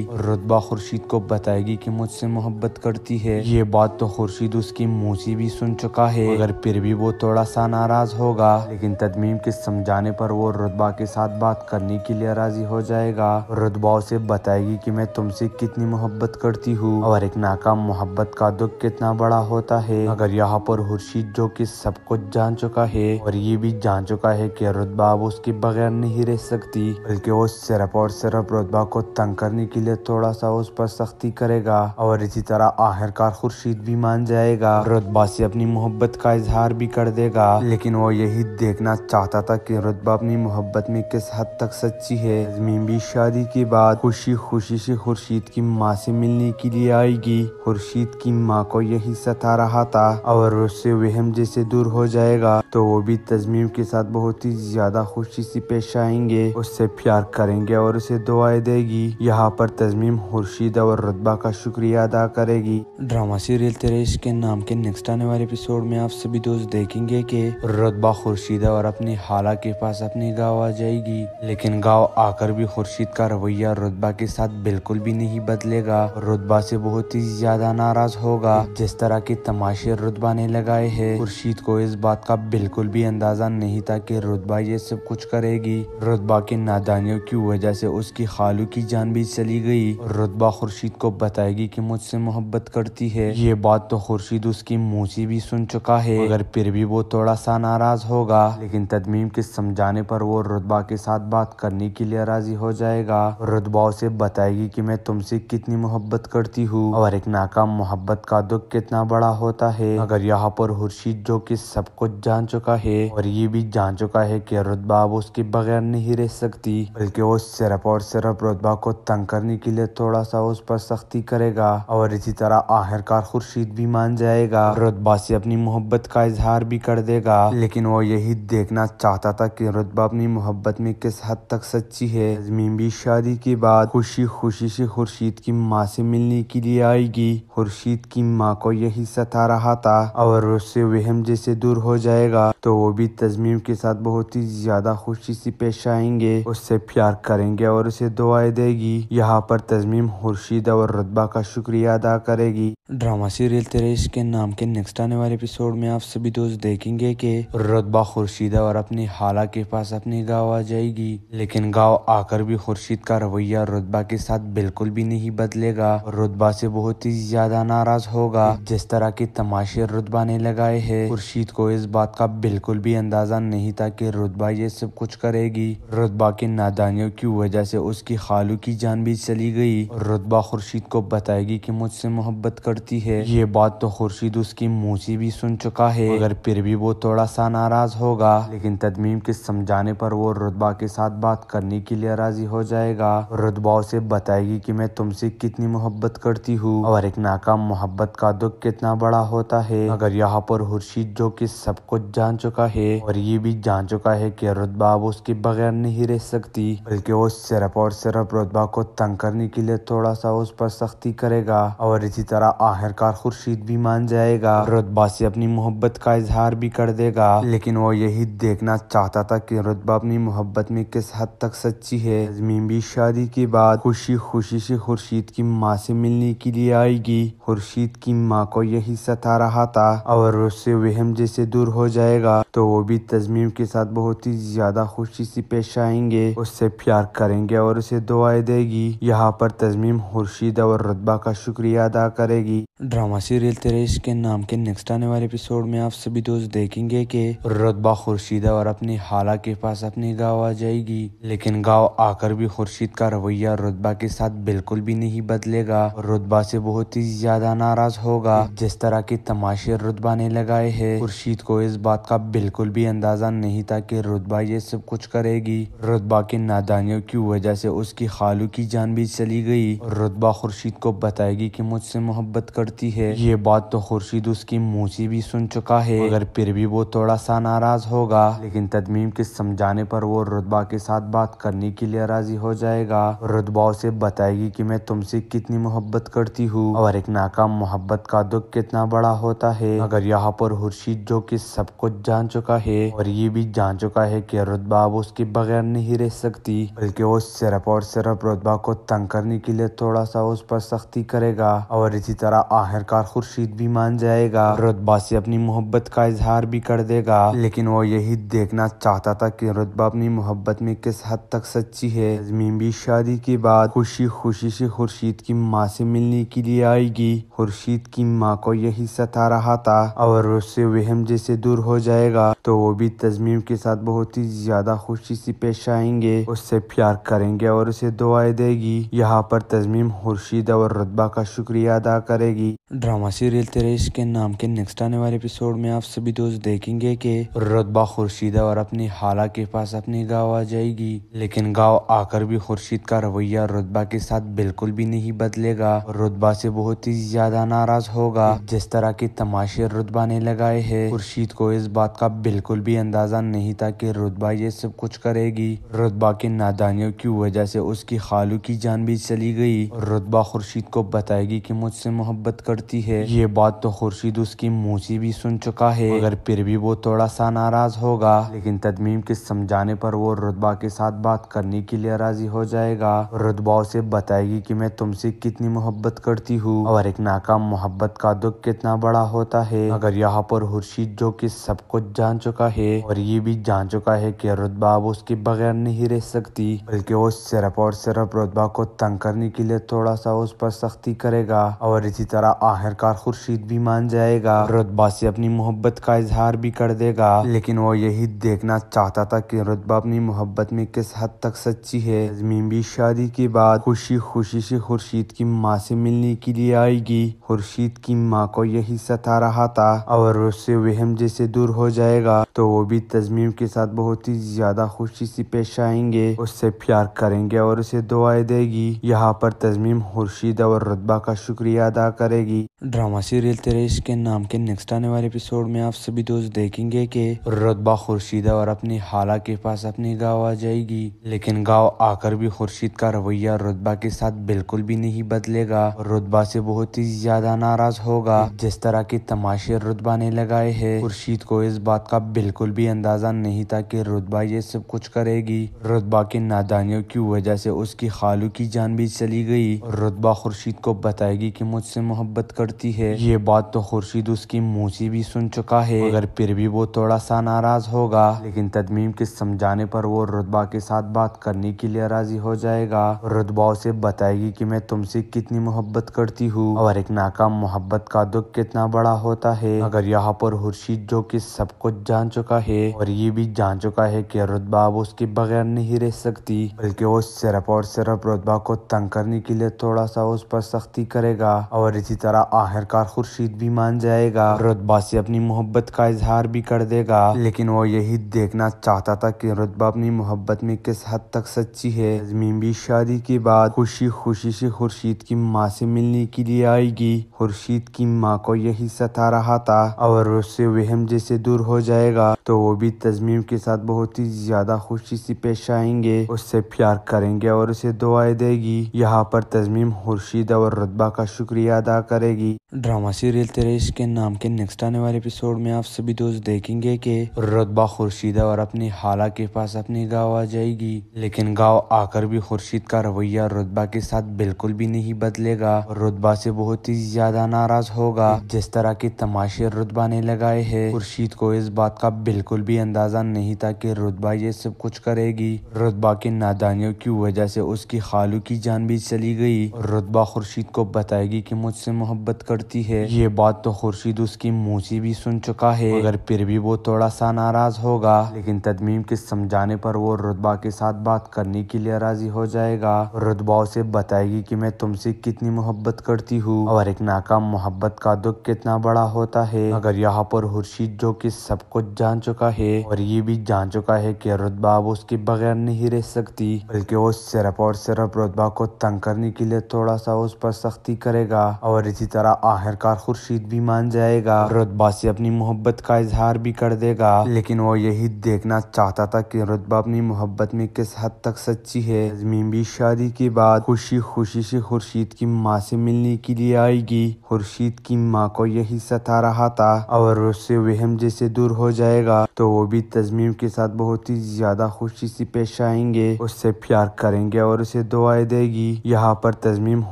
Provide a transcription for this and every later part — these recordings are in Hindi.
रुतबा खुर्शीद को बताएगी कि मुझसे मोहब्बत करती है ये बात तो खुर्शीद उसकी से भी सुन चुका है अगर फिर भी वो थोड़ा सा नाराज होगा लेकिन तदमीम के समझाने पर वो रुतबा के साथ बात करने के लिए राजी हो जाएगा रुतबा उसे बताएगी कि मैं तुमसे कितनी मोहब्बत करती हूँ और एक नाकाम मोहब्बत का दुख कितना बड़ा होता है अगर यहाँ पर खुर्शीद जो की सब कुछ जान चुका है और ये भी जान चुका है की रुतबा अब उसके बगैर नहीं रह सकती बल्कि वो सिर्फ और सिर्फ रुतबा को तंग करने के पहले थोड़ा सा उस पर सख्ती करेगा और इसी तरह आखिरकार खुर्शीद भी मान जाएगा रुतबा से अपनी मोहब्बत का इजहार भी कर देगा लेकिन वो यही देखना चाहता था कि रुतबा अपनी मोहब्बत में किस हद तक सच्ची है अजमीन भी शादी के बाद खुशी खुशी से खुर्शीद की माँ से मिलने के लिए आएगी खुर्शीद की माँ को यही सता रहा था और उससे वहम जैसे दूर हो जाएगा तो वो भी तजमीम के साथ बहुत ही ज्यादा खुशी से पेश आएंगे उससे प्यार करेंगे और उसे दुआएं देगी यहाँ पर तस्मीम खुर्शीद और रतबा का शुक्रिया अदा करेगी ड्रामा सीरियल तेरे के नाम के नेक्स्ट आने वाले एपिसोड में आप सभी दोस्त देखेंगे कि रतबा खुर्शीदा और अपनी हाला के पास अपने गाँव आ जाएगी लेकिन गाँव आकर भी खुर्शीद का रवैया रुतबा के साथ बिल्कुल भी नहीं बदलेगा रुतबा से बहुत ही ज्यादा नाराज होगा जिस तरह के तमाशे रुतबा ने लगाए है खुर्शीद को इस बात का बिल्कुल भी अंदाजा नहीं था की रुतबा ये सब कुछ करेगी रुतबा के नादानियों की वजह से उसकी खालू की जान भी चली गई रुतबा खुर्शीद को बताएगी कि मुझसे मोहब्बत करती है ये बात तो खुर्शीद उसकी से भी सुन चुका है अगर फिर भी वो थोड़ा सा नाराज होगा लेकिन तदमीम के समझाने पर वो रुतबा के साथ बात करने के लिए राजी हो जाएगा रुतबा उसे बताएगी कि मैं तुमसे कितनी मोहब्बत करती हूँ और एक नाकाम मोहब्बत का दुख कितना बड़ा होता है अगर यहाँ पर खुर्शीद जो की सब कुछ जान चुका है और ये भी जान चुका है की रुतबा अब उसके बगैर नहीं रह सकती बल्कि वो सिर्फ और सिर्फ रुतबा को तंग करने करने के लिए थोड़ा सा उस पर सख्ती करेगा और इसी तरह आखिरकार खुर्शीद भी मान जाएगा रुतबा से अपनी मोहब्बत का इजहार भी कर देगा लेकिन वो यही देखना चाहता था कि रुतबा अपनी मोहब्बत में किस हद तक सच्ची है अजमीन भी शादी के बाद खुशी खुशी से खुर्शीद की माँ से मिलने के लिए आएगी खुर्शीद की माँ को यही सता रहा था और उससे वहम जैसे दूर हो जाएगा तो वो भी तजमीम के साथ बहुत ही ज्यादा खुशी से पेश आएंगे उससे प्यार करेंगे और उसे दुआएं देगी यहाँ पर तजमीम खुर्शीद और रतबा का शुक्रिया अदा करेगी ड्रामा सीरियल तेरेश के नाम के नेक्स्ट आने वाले एपिसोड में आप सभी दोस्त देखेंगे कि रतबा खुर्शीदा और अपनी हाला के पास अपने गाँव आ जाएगी लेकिन गाँव आकर भी खुर्शीद का रवैया रतबा के साथ बिल्कुल भी नहीं बदलेगा रतबा से बहुत ही ज्यादा नाराज होगा जिस तरह के तमाशे रतबा ने लगाए है खुर्शीद को इस बात का बिल्कुल भी अंदाजा नहीं था की रतबा ये सब कुछ करेगी रतबा के नादानियों की वजह से उसकी खालू की जान भी चली गई और रुतबा खुर्शीद को बताएगी कि मुझसे मोहब्बत करती है ये बात तो खुर्शीद उसकी से भी सुन चुका है अगर फिर भी वो थोड़ा सा नाराज होगा लेकिन तदमीम के समझाने पर वो रुतबा के साथ बात करने के लिए राजी हो जाएगा रुतबा उसे बताएगी कि मैं तुमसे कितनी मोहब्बत करती हूँ और एक नाकाम मोहब्बत का दुख कितना बड़ा होता है अगर यहाँ पर खुर्शीद जो की सब कुछ जान चुका है और ये भी जान चुका है की रुतबा अब उसके बगैर नहीं रह सकती बल्कि वो सिर्फ और सिर्फ रुतबा को तंग करने के लिए थोड़ा सा उस पर सख्ती करेगा और इसी तरह आखिरकार खुर्शीद भी मान जाएगा रुतबा से अपनी मोहब्बत का इजहार भी कर देगा लेकिन वो यही देखना चाहता था कि रुतबा अपनी मोहब्बत में किस हद तक सच्ची है अजमीन भी शादी के बाद खुशी खुशी से खुर्शीद की माँ से मिलने के लिए आएगी खुर्शीद की माँ को यही सता रहा था और उससे वहम जैसे दूर हो जाएगा तो वो भी तजमीम के साथ बहुत ही ज्यादा खुशी से पेश आएंगे उससे प्यार करेंगे और उसे दुआएं देगी यहाँ पर तज़मीम खुर्शीद और रतबा का शुक्रिया अदा करेगी ड्रामा सीरियल तेरेश के नाम के नेक्स्ट आने वाले एपिसोड में आप सभी दोस्त देखेंगे कि रुतबा खुर्शीद और अपनी हाला के पास अपने गांव आ जाएगी लेकिन गांव आकर भी खुर्शीद का रवैया रुतबा के साथ बिल्कुल भी नहीं बदलेगा रुतबा से बहुत ही ज्यादा नाराज होगा जिस तरह के तमाशे रुतबा ने लगाए है खुर्शीद को इस बात का बिल्कुल भी अंदाजा नहीं था की रुतबा ये सब कुछ करेगी रुतबा के नादानियों की वजह से उसकी खालू की जान भी चली गई रुतबा खुर्शीद को बताएगी की मुझसे मोहब्बत कर करती है ये बात तो खुर्शीद उसकी मुँह से भी सुन चुका है अगर फिर भी वो थोड़ा सा नाराज होगा लेकिन तदमीम के समझाने पर वो रुतबा के साथ बात करने के लिए राजी हो जाएगा रुतबा उसे बताएगी कि मैं तुमसे कितनी मोहब्बत करती हूँ और एक नाकाम मोहब्बत का दुख कितना बड़ा होता है अगर यहाँ पर खुर्शीद जो कि सब कुछ जान चुका है और ये भी जान चुका है की रुतबा अब उसके बगैर नहीं रह सकती बल्कि वो सिर्फ और सिर्फ रुतबा को तंग करने के लिए थोड़ा सा उस पर सख्ती करेगा और इसी तरह आखिरकार खुर्शीद भी मान जाएगा रुतबा से अपनी मोहब्बत का इजहार भी कर देगा लेकिन वो यही देखना चाहता था कि रुतबा अपनी मोहब्बत में किस हद तक सच्ची है अजमीन भी शादी के बाद खुशी खुशी से खुर्शीद की माँ से मिलने के लिए आएगी खुर्शीद की माँ को यही सता रहा था और उससे वहम जैसे दूर हो जाएगा तो वो भी तजमीम के साथ बहुत ही ज्यादा खुशी से पेश आएंगे उससे प्यार करेंगे और उसे दुआएं देगी यहाँ पर तजमीम खुर्शीद और रुतबा का शुक्रिया अदा करेगी जाएगी ड्रामा सीरियल तेरेश के नाम के नेक्स्ट आने वाले एपिसोड में आप सभी दोस्त देखेंगे कि रुतबा खुर्शीद और अपनी हाला के पास अपने गाँव आ जाएगी लेकिन गाँव आकर भी खुर्शीद का रवैया रुतबा के साथ बिल्कुल भी नहीं बदलेगा रुतबा से बहुत ही ज्यादा नाराज होगा जिस तरह के तमाशे रुतबा ने लगाए है खुर्शीद को इस बात का बिल्कुल भी अंदाजा नहीं था की रुतबा ये सब कुछ करेगी रुतबा की नादानियों की वजह से उसकी खालू की जान भी चली गई रुतबा खुर्शीद को बताएगी की मुझसे मोहब्बत मदद करती है ये बात तो खुर्शीद उसकी मूसी भी सुन चुका है अगर फिर भी वो थोड़ा सा नाराज होगा लेकिन तदमीम के समझाने पर वो रुतबा के साथ बात करने के लिए राजी हो जाएगा रुतबा उसे बताएगी कि मैं तुमसे कितनी मोहब्बत करती हूँ और एक नाकाम मोहब्बत का दुख कितना बड़ा होता है अगर यहाँ पर खुर्शीद जो कि सब कुछ जान चुका है और ये भी जान चुका है कि रुतबा अब उसके बगैर नहीं रह सकती बल्कि वो सिर्फ और सिर्फ रुतबा को तंग करने के लिए थोड़ा सा उस पर सख्ती करेगा और इसी तरह बेचारा आखिरकार खुर्शीद भी मान जाएगा रुतबा से अपनी मोहब्बत का इजहार भी कर देगा लेकिन वो यही देखना चाहता था कि रुतबा अपनी मोहब्बत में किस हद तक सच्ची है अजमीन भी शादी के बाद खुशी खुशी से खुर्शीद की माँ से मिलने के लिए आएगी खुर्शीद की माँ को यही सता रहा था और उससे वहम जैसे दूर हो जाएगा तो वो भी तजमीम के साथ बहुत ही ज्यादा खुशी से पेश आएंगे उससे प्यार करेंगे और उसे दुआएं देगी यहाँ पर तजमीम खुर्शीद और रुतबा का शुक्रिया अदा करे करेगी ड्रामा सीरियल तेरेश के नाम के नेक्स्ट आने वाले एपिसोड में आप सभी दोस्त देखेंगे कि रुतबा खुर्शीद और अपनी हाला के पास अपने गाँव आ जाएगी लेकिन गाँव आकर भी खुर्शीद का रवैया रुतबा के साथ बिल्कुल भी नहीं बदलेगा रुतबा से बहुत ही ज्यादा नाराज होगा जिस तरह के तमाशे रुतबा ने लगाए है खुर्शीद को इस बात का बिल्कुल भी अंदाजा नहीं था की रुतबा ये सब कुछ करेगी रुतबा की नादानियों की वजह से उसकी खालू की जान भी चली गई रुतबा खुर्शीद को बताएगी की मुझसे मोहब्बत मोहब्बत करती है ये बात तो खुर्शीद उसकी मौसी भी सुन चुका है अगर फिर भी वो थोड़ा सा नाराज होगा लेकिन तदमीम के समझाने पर वो रुतबा के साथ बात करने के लिए राजी हो जाएगा रुतबा उसे बताएगी कि मैं तुमसे कितनी मोहब्बत करती हूँ और एक नाकाम मोहब्बत का दुख कितना बड़ा होता है अगर यहाँ पर खुर्शीद जो कि सब कुछ जान चुका है और ये भी जान चुका है कि रुतबा अब उसके बगैर नहीं रह सकती बल्कि वो सिर्फ और सिर्फ रुतबा को तंग करने के लिए थोड़ा सा उस पर सख्ती करेगा और इसी इसी तरह आखिरकार खुर्शीद भी मान जाएगा रुतबा से अपनी मोहब्बत का इजहार भी कर देगा लेकिन वो यही देखना चाहता था कि रुतबा अपनी मोहब्बत में किस हद तक सच्ची है अजमीन भी शादी के बाद खुशी खुशी से खुर्शीद की माँ से मिलने के लिए आएगी खुर्शीद की माँ को यही सता रहा था और उससे वहम जैसे दूर हो जाएगा तो वो भी तजमीम के साथ बहुत ही ज्यादा खुशी से पेश आएंगे उससे प्यार करेंगे और उसे दुआएं देगी यहाँ पर तजमीम खुर्शीद और रुतबा का शुक्रिया अदा करेगी ड्रामा सीरियल तेरेश के नाम के नेक्स्ट आने वाले एपिसोड में आप सभी दोस्त देखेंगे कि रुतबा खुर्शीद और अपनी हाला के पास अपने गांव आ जाएगी लेकिन गांव आकर भी खुर्शीद का रवैया रुतबा के साथ बिल्कुल भी नहीं बदलेगा रुतबा से बहुत ही ज्यादा नाराज होगा जिस तरह के तमाशे रुतबा ने लगाए है खुर्शीद को इस बात का बिल्कुल भी अंदाजा नहीं था की रुतबा ये सब कुछ करेगी रुतबा के नादानियों की वजह से उसकी खालू की जान भी चली गई रुतबा खुर्शीद को बताएगी की मुझसे मोहब्बत कर पड़ती है ये बात तो खुर्शीद उसकी मौसी भी सुन चुका है अगर फिर भी वो थोड़ा सा नाराज होगा लेकिन तदमीम के समझाने पर वो रुतबा के साथ बात करने के लिए राजी हो जाएगा रुतबा उसे बताएगी कि मैं तुमसे कितनी मोहब्बत करती हूँ और एक नाकाम मोहब्बत का दुख कितना बड़ा होता है अगर यहाँ पर खुर्शीद जो कि सब कुछ जान चुका है और ये भी जान चुका है कि रुतबा अब उसके बगैर नहीं रह सकती बल्कि वो सिर्फ और सिर्फ रुतबा को तंग करने के लिए थोड़ा सा उस पर सख्ती करेगा और इसी तरह आखिरकार खुर्शीद भी मान जाएगा रुतबा से अपनी मोहब्बत का इजहार भी कर देगा लेकिन वो यही देखना चाहता था कि रुतबा अपनी मोहब्बत में किस हद तक सच्ची है नजमीन भी शादी के बाद खुशी खुशी से खुर्शीद की माँ से मिलने के लिए आएगी खुर्शीद की माँ को यही सता रहा था और उससे वहम जैसे दूर हो जाएगा तो वो भी तजमीम के साथ बहुत ही ज्यादा खुशी से पेश आएंगे उससे प्यार करेंगे और उसे दुआएं देगी यहाँ पर तजमीम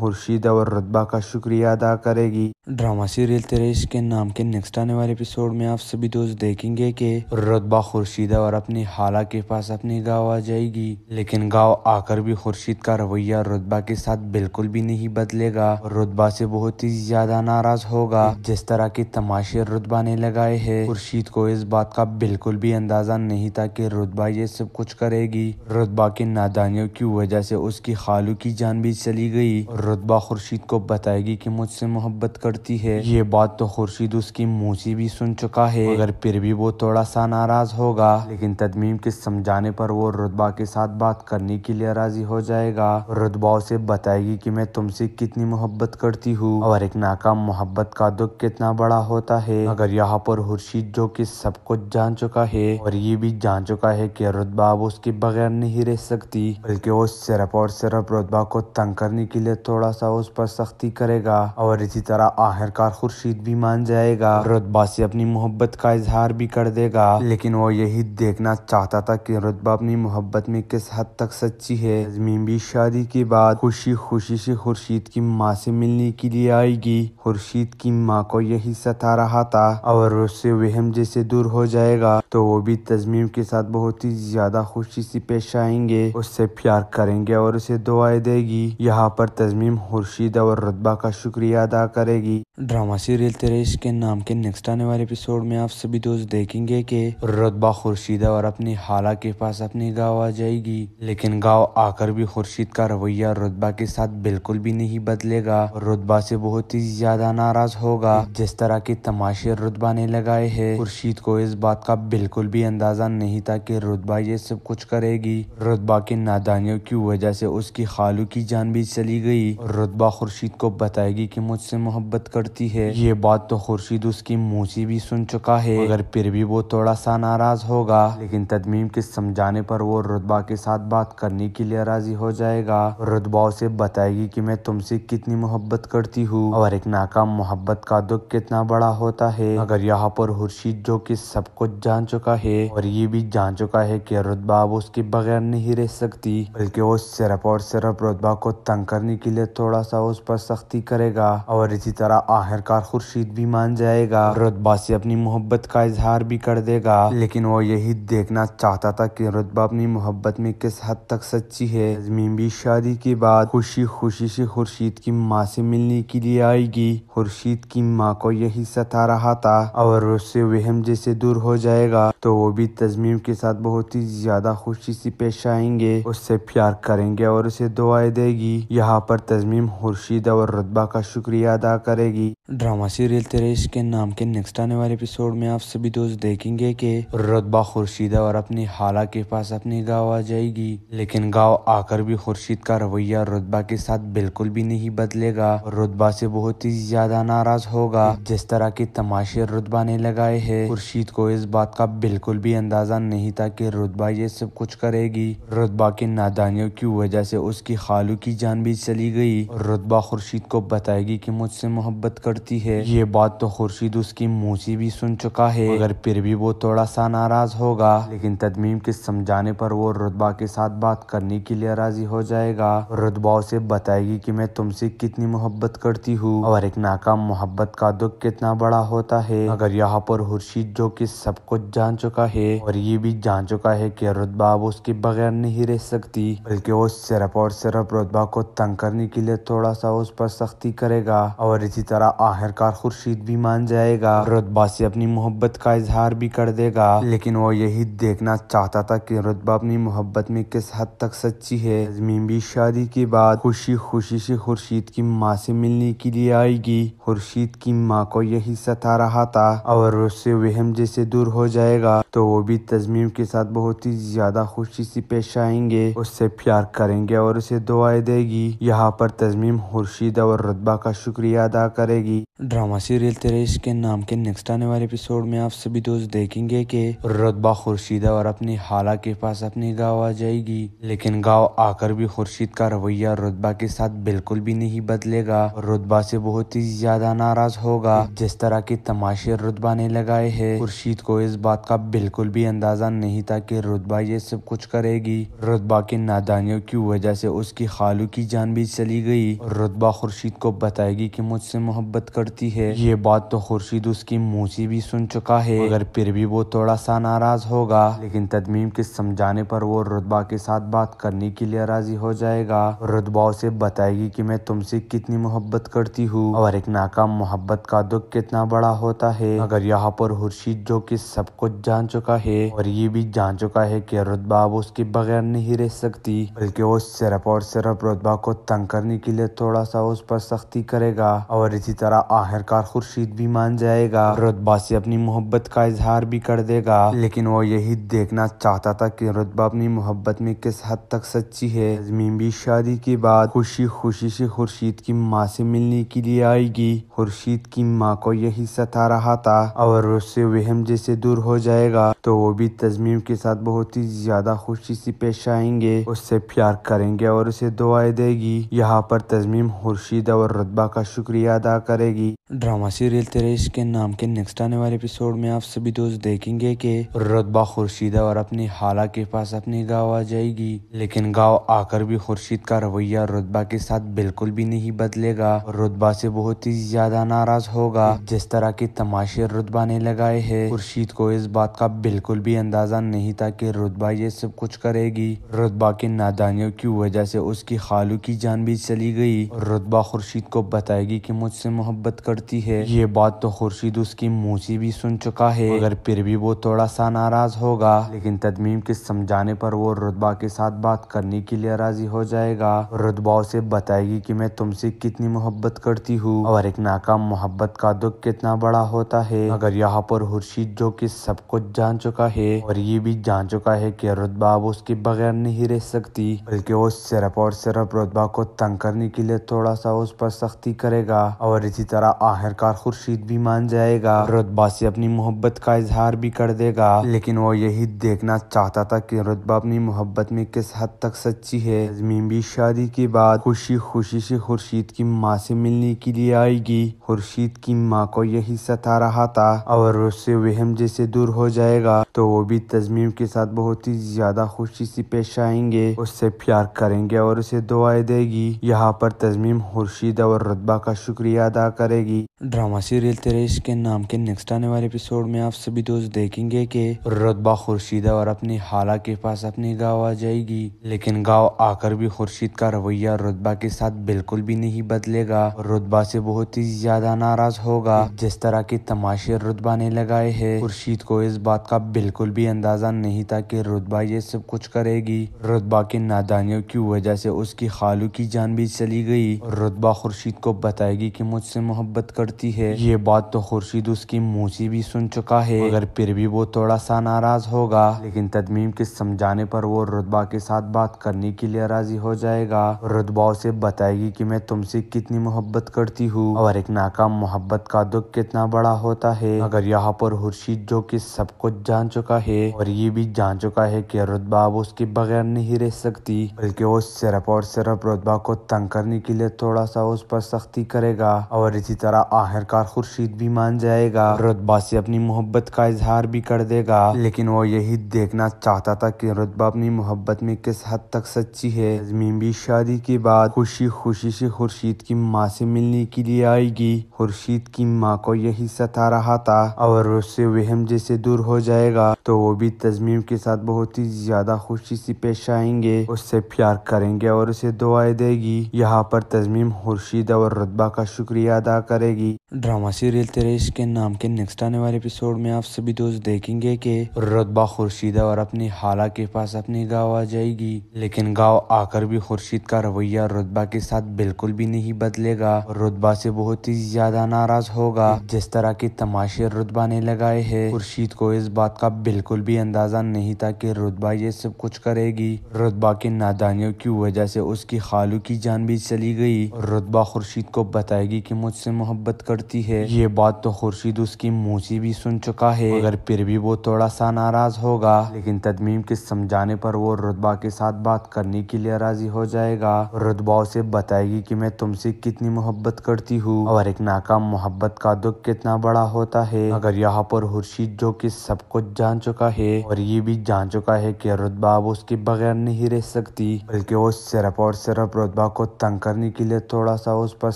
खुर्शीद और रुतबा का शुक्रिया अदा करेगी ड्रामा सीरियल तेरेश के नाम के नेक्स्ट आने वाले एपिसोड में आप सभी दोस्त देखेंगे कि रुतबा खुर्शीदा और अपनी हाला के पास अपने गांव आ जाएगी लेकिन गांव आकर भी खुर्शीद का रवैया रुतबा के साथ बिल्कुल भी नहीं बदलेगा रुतबा से बहुत ही ज्यादा नाराज होगा जिस तरह के तमाशे रुतबा ने लगाए है खुर्शीद को इस बात का बिल्कुल भी अंदाजा नहीं था की रुतबा ये सब कुछ करेगी रुतबा के नादानियों की वजह से उसकी खालू की जान भी चली गई रुतबा खुर्शीद को बताएगी की मुझसे मोहब्बत हरकत करती है ये बात तो खुर्शीद उसकी मौसी भी सुन चुका है अगर फिर भी वो थोड़ा सा नाराज होगा लेकिन तदमीम के समझाने पर वो रुतबा के साथ बात करने के लिए राजी हो जाएगा रुतबा उसे बताएगी कि मैं तुमसे कितनी मोहब्बत करती हूँ और एक नाकाम मोहब्बत का दुख कितना बड़ा होता है अगर यहाँ पर खुर्शीद जो की सब कुछ जान चुका है और ये भी जान चुका है की रुतबा अब उसके बगैर नहीं रह सकती बल्कि वो सिर्फ और सिर्फ रुतबा को तंग करने के लिए थोड़ा सा उस पर सख्ती करेगा और इसी तरह तरह आखिरकार खुर्शीद भी मान जाएगा रुतबा से अपनी मोहब्बत का इजहार भी कर देगा लेकिन वो यही देखना चाहता था कि रुतबा अपनी मोहब्बत में किस हद तक सच्ची है अजमीन भी शादी के बाद खुशी खुशी से खुर्शीद की माँ से मिलने के लिए आएगी खुर्शीद की माँ को यही सता रहा था और उससे वहम जैसे दूर हो जाएगा तो वो भी तजमीम के साथ बहुत ही ज्यादा खुशी से पेश आएंगे उससे प्यार करेंगे और उसे दुआएं देगी यहाँ पर तजमीम खुर्शीद और रुतबा का शुक्रिया अदा कर करेगी ड्रामा सीरियल तेरेश के नाम के नेक्स्ट आने वाले एपिसोड में आप सभी दोस्त देखेंगे कि रतबा खुर्शीद और अपनी हाला के पास अपने गांव आ जाएगी लेकिन गांव आकर भी खुर्शीद का रवैया रतबा के साथ बिल्कुल भी नहीं बदलेगा रतबा से बहुत ही ज्यादा नाराज होगा जिस तरह के तमाशे रतबा ने लगाए है खुर्शीद को इस बात का बिल्कुल भी अंदाजा नहीं था की रुतबा ये सब कुछ करेगी रुतबा के नादानियों की वजह से उसकी खालू की जान भी चली गई रुतबा खुर्शीद को बताएगी की मुझसे मोहब्बत कर पड़ती है ये बात तो खुर्शीद उसकी मौसी भी सुन चुका है अगर फिर भी वो थोड़ा सा नाराज होगा लेकिन तदमीम के समझाने पर वो रुतबा के साथ बात करने के लिए राजी हो जाएगा रुतबा उसे बताएगी कि मैं तुमसे कितनी मोहब्बत करती हूँ और एक नाकाम मोहब्बत का दुख कितना बड़ा होता है अगर यहाँ पर खुर्शीद जो कि सब कुछ जान चुका है और ये भी जान चुका है कि रुतबा अब उसके बगैर नहीं रह सकती बल्कि वो सिर्फ और सिर्फ रुतबा को तंग करने के लिए थोड़ा सा उस पर सख्ती करेगा और इसी तरह आखिरकार खुर्शीद भी मान जाएगा रुतबा से अपनी मोहब्बत का इजहार भी कर देगा लेकिन वो यही देखना चाहता था कि रुतबा अपनी मोहब्बत में किस हद तक सच्ची है नजमीन भी शादी के बाद खुशी खुशी से खुर्शीद की माँ से मिलने के लिए आएगी खुर्शीद की माँ को यही सता रहा था और उससे वहम जैसे दूर हो जाएगा तो वो भी तजमीम के साथ बहुत ही ज्यादा खुशी से पेश आएंगे उससे प्यार करेंगे और उसे दुआएं देगी यहाँ पर तजमीम खुर्शीद और रुतबा का शुक्रिया अदा करेगी ड्रामा सीरियल तेरेश के नाम के नेक्स्ट आने वाले एपिसोड में आप सभी दोस्त देखेंगे कि रतबा खुर्शीदा और अपनी हाला के पास अपने गाँव आ जाएगी लेकिन गाँव आकर भी खुर्शीद का रवैया रुतबा के साथ बिल्कुल भी नहीं बदलेगा रुतबा से बहुत ही ज्यादा नाराज होगा जिस तरह के तमाशे रुतबा ने लगाए है खुर्शीद को इस बात का बिल्कुल भी अंदाजा नहीं था की रुतबा ये सब कुछ करेगी रुतबा के नादानियों की वजह से उसकी खालू की जान भी चली गई रुतबा खुर्शीद को बताएगी कि मुझसे मोहब्बत करती है ये बात तो खुर्शीद उसकी मौसी भी सुन चुका है अगर फिर भी वो थोड़ा सा नाराज होगा लेकिन तदमीम के समझाने पर वो रुतबा के साथ बात करने के लिए राजी हो जाएगा रुतबा उसे बताएगी कि मैं तुमसे कितनी मोहब्बत करती हूँ और एक नाकाम मोहब्बत का दुख कितना बड़ा होता है अगर यहाँ पर खुर्शीद जो कि सब कुछ जान चुका है और ये भी जान चुका है कि रुतबा अब उसके बगैर नहीं रह सकती बल्कि वो सिर्फ और सिर्फ रुतबा को तंग करने के लिए थोड़ा सा उस पर सख्ती करेगा और इसी तरह तरह आखिरकार खुर्शीद भी मान जाएगा रुतबा से अपनी मोहब्बत का इजहार भी कर देगा लेकिन वो यही देखना चाहता था कि रुतबा अपनी मोहब्बत में किस हद तक सच्ची है तजमीन भी शादी के बाद खुशी खुशी से खुर्शीद की माँ से मिलने के लिए आएगी खुर्शीद की माँ को यही सता रहा था और उससे वहम जैसे दूर हो जाएगा तो वो भी तजमीम के साथ बहुत ही ज्यादा खुशी से पेश आएंगे उससे प्यार करेंगे और उसे दुआएं देगी यहाँ पर तजमीम खुर्शीद और रुतबा का शुक्रिया अदा कर करेगी ड्रामा सीरियल तेरेश के नाम के नेक्स्ट आने वाले एपिसोड में आप सभी दोस्त देखेंगे कि रतबा खुर्शीदा और अपनी हाला के पास अपने गाँव आ जाएगी लेकिन गाँव आकर भी खुर्शीद का रवैया रुतबा के साथ बिल्कुल भी नहीं बदलेगा रुतबा से बहुत ही ज्यादा नाराज होगा जिस तरह के तमाशे रुतबा ने लगाए है खुर्शीद को इस बात का बिल्कुल भी अंदाजा नहीं था की रुतबा ये सब कुछ करेगी रुतबा के नादानियों की वजह से उसकी खालू की जान भी चली गई रुतबा खुर्शीद को बताएगी की मुझसे मोहब्बत करती है ये बात तो खुर्शीद उसकी मौसी भी सुन चुका है अगर फिर भी वो थोड़ा सा नाराज होगा लेकिन तदमीम के समझाने पर वो रुतबा के साथ बात करने के लिए राजी हो जाएगा रुतबा उसे बताएगी कि मैं तुमसे कितनी मोहब्बत करती हूँ और एक नाकाम मोहब्बत का दुख कितना बड़ा होता है अगर यहाँ पर खुर्शीद जो कि सब कुछ जान चुका है और ये भी जान चुका है कि रुतबा अब उसके बगैर नहीं रह सकती बल्कि वो सिर्फ और सिर्फ रुतबा को तंग करने के लिए थोड़ा सा उस पर सख्ती करेगा और इसी इसी तरह आखिरकार खुर्शीद भी मान जाएगा रुतबा से अपनी मोहब्बत का इजहार भी कर देगा लेकिन वो यही देखना चाहता था कि रुतबा अपनी मोहब्बत में किस हद तक सच्ची है तजमीन भी शादी के बाद खुशी खुशी से खुर्शीद की माँ से मिलने के लिए आएगी खुर्शीद की माँ को यही सता रहा था और उससे वहम जैसे दूर हो जाएगा तो वो भी तजमीम के साथ बहुत ही ज्यादा खुशी से पेश आएंगे उससे प्यार करेंगे और उसे दुआएं देगी यहाँ पर तजमीम खुर्शीद और रुतबा का शुक्रिया अदा करेगी ड्रामा सीरियल तेरेश के नाम के नेक्स्ट आने वाले एपिसोड में आप सभी दोस्त देखेंगे कि रुतबा खुर्शीदा और अपनी हाला के पास अपने गांव आ जाएगी लेकिन गांव आकर भी खुर्शीद का रवैया रुतबा के साथ बिल्कुल भी नहीं बदलेगा रुतबा से बहुत ही ज्यादा नाराज होगा जिस तरह के तमाशे रुतबा ने लगाए है खुर्शीद को इस बात का बिल्कुल भी अंदाजा नहीं था की रुतबा ये सब कुछ करेगी रुतबा के नादानियों की वजह से उसकी खालू की जान भी चली गई रुतबा खुर्शीद को बताएगी की मुझसे मोहब्बत कर पड़ती है ये बात तो खुर्शीद उसकी मुँह से भी सुन चुका है अगर फिर भी वो थोड़ा सा नाराज होगा लेकिन तदमीम के समझाने पर वो रुतबा के साथ बात करने के लिए राजी हो जाएगा रुतबा उसे बताएगी कि मैं तुमसे कितनी मोहब्बत करती हूँ और एक नाकाम मोहब्बत का दुख कितना बड़ा होता है अगर यहाँ पर खुर्शीद जो कि सब कुछ जान चुका है और ये भी जान चुका है कि रुतबा अब उसके बगैर नहीं रह सकती बल्कि वो सिर्फ और सिर्फ रुतबा को तंग करने के लिए थोड़ा सा उस पर सख्ती करेगा और इसी तरह आखिरकार खुर्शीद भी मान जाएगा रुतबा से अपनी मोहब्बत का इजहार भी कर देगा लेकिन वो यही देखना चाहता था कि रुतबा अपनी मोहब्बत में किस हद तक सच्ची है अजमीन भी शादी के बाद खुशी खुशी से खुर्शीद की माँ से मिलने के लिए आएगी खुर्शीद की माँ को यही सता रहा था और उससे वहम जैसे दूर हो जाएगा तो वो भी तजमीम के साथ बहुत ही ज्यादा खुशी से पेश आएंगे उससे प्यार करेंगे और उसे दुआएं देगी यहाँ पर तजमीम खुर्शीद और रुतबा का शुक्रिया अदा करेगी ड्रामा सीरियल तेरेश के नाम के नेक्स्ट आने वाले एपिसोड में आप सभी दोस्त देखेंगे कि रुतबा खुर्शीदा और अपनी हाला के पास अपने गांव आ जाएगी लेकिन गांव आकर भी खुर्शीद का रवैया रुतबा के साथ बिल्कुल भी नहीं बदलेगा रुतबा से बहुत ही ज्यादा नाराज होगा जिस तरह के तमाशे रुतबा ने लगाए है खुर्शीद को इस बात का बिल्कुल भी अंदाजा नहीं था की रुतबा ये सब कुछ करेगी रुतबा के नादानियों की वजह से उसकी खालू की जान भी चली गई रुतबा खुर्शीद को बताएगी की मुझसे मोहब्बत मदद करती है ये बात तो खुर्शीद उसकी से भी सुन चुका है अगर फिर भी वो थोड़ा सा नाराज होगा लेकिन तदमीम के समझाने पर वो रुतबा के साथ बात करने के लिए राजी हो जाएगा रुतबा उसे बताएगी कि मैं तुमसे कितनी मोहब्बत करती हूँ और एक नाकाम मोहब्बत का दुख कितना बड़ा होता है अगर यहाँ पर खुर्शीद जो कि सब कुछ जान चुका है और ये भी जान चुका है की रुतबा अब उसके बगैर नहीं रह सकती बल्कि वो सिर्फ और सिर्फ रुतबा को तंग करने के लिए थोड़ा सा उस पर सख्ती करेगा और इसी तरह प्यारा आखिरकार खुर्शीद भी मान जाएगा रुतबा से अपनी मोहब्बत का इजहार भी कर देगा लेकिन वो यही देखना चाहता था कि रुतबा अपनी मोहब्बत में किस हद तक सच्ची है अजमीन भी शादी के बाद खुशी खुशी से खुर्शीद की माँ से मिलने के लिए आएगी खुर्शीद की माँ को यही सता रहा था और उससे वहम जैसे दूर हो जाएगा तो वो भी तजमीम के साथ बहुत ही ज्यादा खुशी से पेश आएंगे उससे प्यार करेंगे और उसे दुआएं देगी यहाँ पर तजमीम खुर्शीद और रुतबा का शुक्रिया अदा करे पड़ेगी ड्रामा सीरियल तेरे के नाम के नेक्स्ट आने वाले एपिसोड में आप सभी दोस्त देखेंगे कि रुतबा खुर्शीदा और अपनी हाला के पास अपने गाँव आ जाएगी लेकिन गाँव आकर भी खुर्शीद का रवैया रुतबा के साथ बिल्कुल भी नहीं बदलेगा रुतबा से बहुत ही ज्यादा नाराज होगा जिस तरह के तमाशे रुतबा ने लगाए है खुर्शीद को इस बात का बिल्कुल भी अंदाजा नहीं था की रुतबा ये सब कुछ करेगी रुतबा के नादानियों की वजह से उसकी खालू की जान भी चली गई रुतबा खुर्शीद को बताएगी कि मुझसे मोहब्बत करती है ये बात तो खुर्शीद उसकी मुँह से भी सुन चुका है अगर फिर भी वो थोड़ा सा नाराज होगा लेकिन तदमीम के समझाने पर वो रुतबा के साथ बात करने के लिए राजी हो जाएगा रुतबा उसे बताएगी कि मैं तुमसे कितनी मोहब्बत करती हूँ और एक नाकाम मोहब्बत का दुख कितना बड़ा होता है अगर यहाँ पर खुर्शीद जो कि सब कुछ जान चुका है और ये भी जान चुका है कि रुतबा अब उसके बगैर नहीं रह सकती बल्कि वो सिर्फ और सिर्फ रुतबा को तंग करने के लिए थोड़ा सा उस पर